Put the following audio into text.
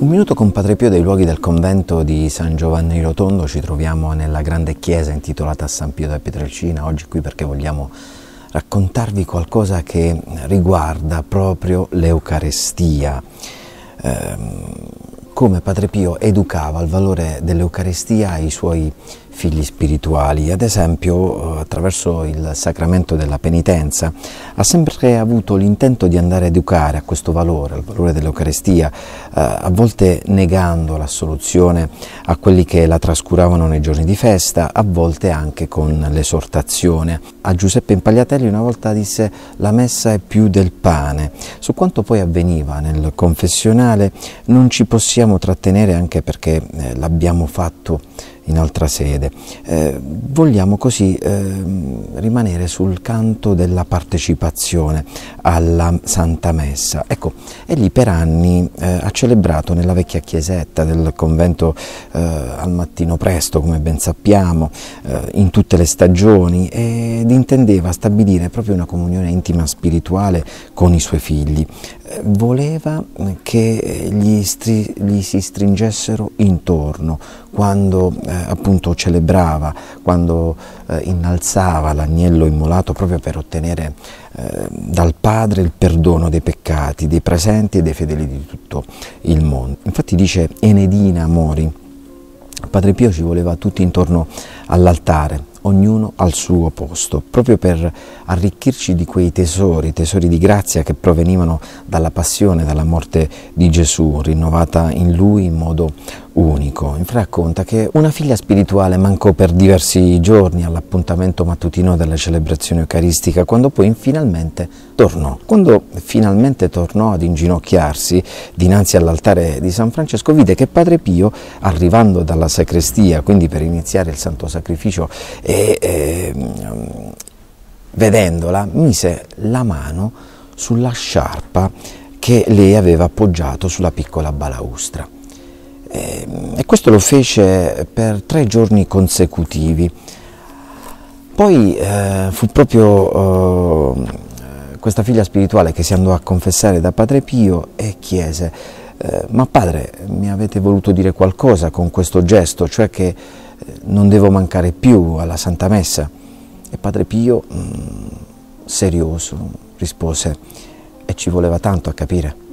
Un minuto con Padre Pio dei luoghi del convento di San Giovanni Rotondo, ci troviamo nella grande chiesa intitolata a San Pio da Pietrelcina, oggi qui perché vogliamo raccontarvi qualcosa che riguarda proprio l'Eucarestia. Eh, come Padre Pio educava il valore dell'Eucarestia ai suoi figli spirituali. Ad esempio, eh, attraverso il sacramento della penitenza, ha sempre avuto l'intento di andare a educare a questo valore, al valore dell'Eucarestia, eh, a volte negando l'assoluzione a quelli che la trascuravano nei giorni di festa, a volte anche con l'esortazione. A Giuseppe Impagliatelli una volta disse la messa è più del pane. Su quanto poi avveniva nel confessionale non ci possiamo trattenere anche perché eh, l'abbiamo fatto in altra sede. Eh, vogliamo così eh, rimanere sul canto della partecipazione alla Santa Messa. Ecco, egli per anni eh, ha celebrato nella vecchia chiesetta del convento eh, al mattino presto, come ben sappiamo, eh, in tutte le stagioni ed intendeva stabilire proprio una comunione intima spirituale con i suoi figli voleva che gli, stri, gli, si stringessero intorno quando eh, appunto celebrava, quando eh, innalzava l'agnello immolato proprio per ottenere eh, dal Padre il perdono dei peccati, dei presenti e dei fedeli di tutto il mondo. Infatti dice Enedina Mori, Padre Pio ci voleva tutti intorno all'altare ognuno al suo posto, proprio per arricchirci di quei tesori, tesori di grazia che provenivano dalla passione, dalla morte di Gesù, rinnovata in lui in modo unico. Infra Racconta che una figlia spirituale mancò per diversi giorni all'appuntamento mattutino della celebrazione eucaristica, quando poi finalmente tornò. Quando finalmente tornò ad inginocchiarsi dinanzi all'altare di San Francesco, vide che Padre Pio, arrivando dalla sacrestia, quindi per iniziare il santo sacrificio, e, e, ehm, vedendola, mise la mano sulla sciarpa che lei aveva appoggiato sulla piccola balaustra. Ehm, e questo lo fece per tre giorni consecutivi. Poi eh, fu proprio eh, questa figlia spirituale che si andò a confessare da Padre Pio e chiese, eh, ma padre mi avete voluto dire qualcosa con questo gesto, cioè che eh, non devo mancare più alla Santa Messa? E Padre Pio, mh, mm, serioso, rispose, e ci voleva tanto a capire.